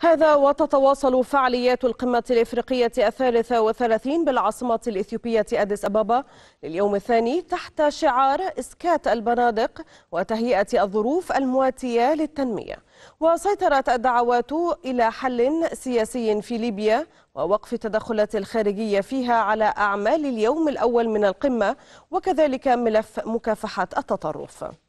هذا وتتواصل فعاليات القمة الإفريقية الثالثة وثلاثين بالعاصمة الإثيوبية أديس أبابا لليوم الثاني تحت شعار إسكات البنادق وتهيئة الظروف المواتية للتنمية وسيطرت الدعوات إلى حل سياسي في ليبيا ووقف التدخلات الخارجية فيها على أعمال اليوم الأول من القمة وكذلك ملف مكافحة التطرف